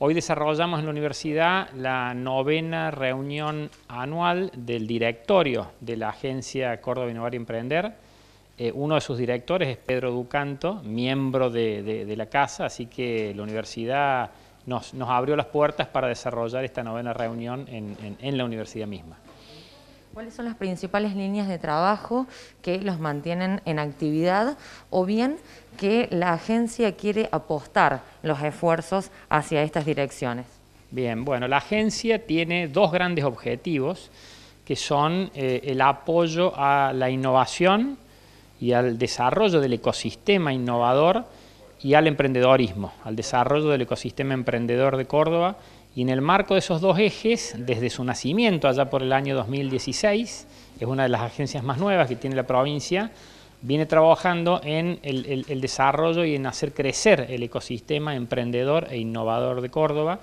Hoy desarrollamos en la universidad la novena reunión anual del directorio de la Agencia Córdoba Innovar y Emprender. Eh, uno de sus directores es Pedro Ducanto, miembro de, la casa, así que la universidad nos, abrió las puertas para desarrollar esta novena reunión en la universidad misma. ¿Cuáles son las principales líneas de trabajo que los mantienen en actividad o bien que la agencia quiere apostar los esfuerzos hacia estas direcciones? Bien, bueno, la agencia tiene dos grandes objetivos que son eh, el apoyo a la innovación y al desarrollo del ecosistema innovador y al emprendedorismo, al desarrollo del ecosistema emprendedor de Córdoba y en el marco de esos dos ejes, desde su nacimiento allá por el año 2016, es una de las agencias más nuevas que tiene la provincia, viene trabajando en el, desarrollo y en hacer crecer el ecosistema emprendedor e innovador de Córdoba,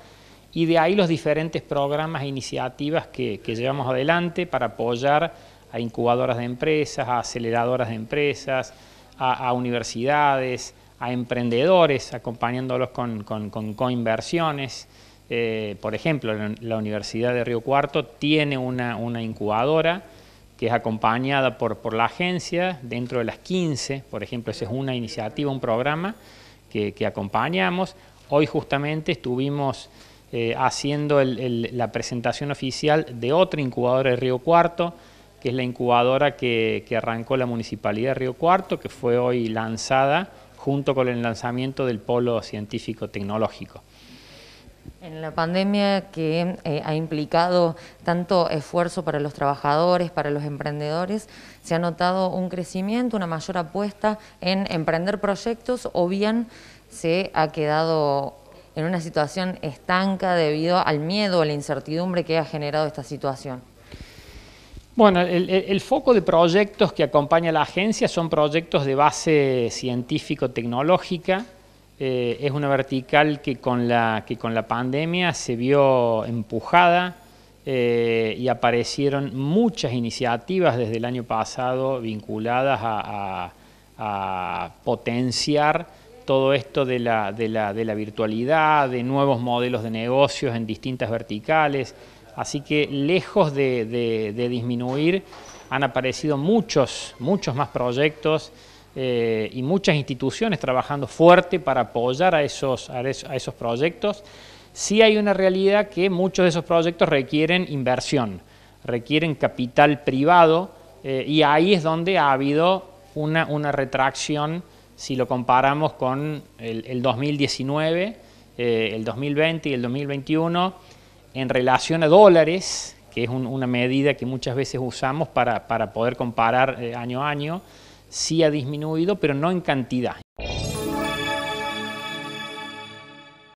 y de ahí los diferentes programas e iniciativas que, llevamos adelante para apoyar a incubadoras de empresas, a aceleradoras de empresas, a, universidades, a emprendedores, acompañándolos con, con, con coinversiones, eh, por ejemplo, la Universidad de Río Cuarto tiene una, incubadora que es acompañada por, la agencia dentro de las 15, por ejemplo, esa es una iniciativa, un programa que, acompañamos. Hoy justamente estuvimos eh, haciendo la presentación oficial de otra incubadora de Río Cuarto, que es la incubadora que, que arrancó la Municipalidad de Río Cuarto, que fue hoy lanzada junto con el lanzamiento del Polo Científico Tecnológico. En la pandemia que eh, ha implicado tanto esfuerzo para los trabajadores, para los emprendedores, se ha notado un crecimiento, una mayor apuesta en emprender proyectos o bien se ha quedado en una situación estanca debido al miedo, a la incertidumbre que ha generado esta situación. Bueno, el, foco de proyectos que acompaña la agencia son proyectos de base científico-tecnológica, eh, es una vertical que con, la, que con la pandemia se vio empujada eh, y aparecieron muchas iniciativas desde el año pasado vinculadas a, potenciar todo esto de la, virtualidad, de nuevos modelos de negocios en distintas verticales. Así que lejos de, de disminuir, han aparecido muchos, muchos más proyectos eh, y muchas instituciones trabajando fuerte para apoyar a esos, proyectos, sí hay una realidad que muchos de esos proyectos requieren inversión, requieren capital privado eh, y ahí es donde ha habido una, retracción si lo comparamos con el, 2019, el 2020 eh, y el 2021 en relación a dólares, que es una medida que muchas veces usamos para poder comparar año a año, sí ha disminuido, pero no en cantidad.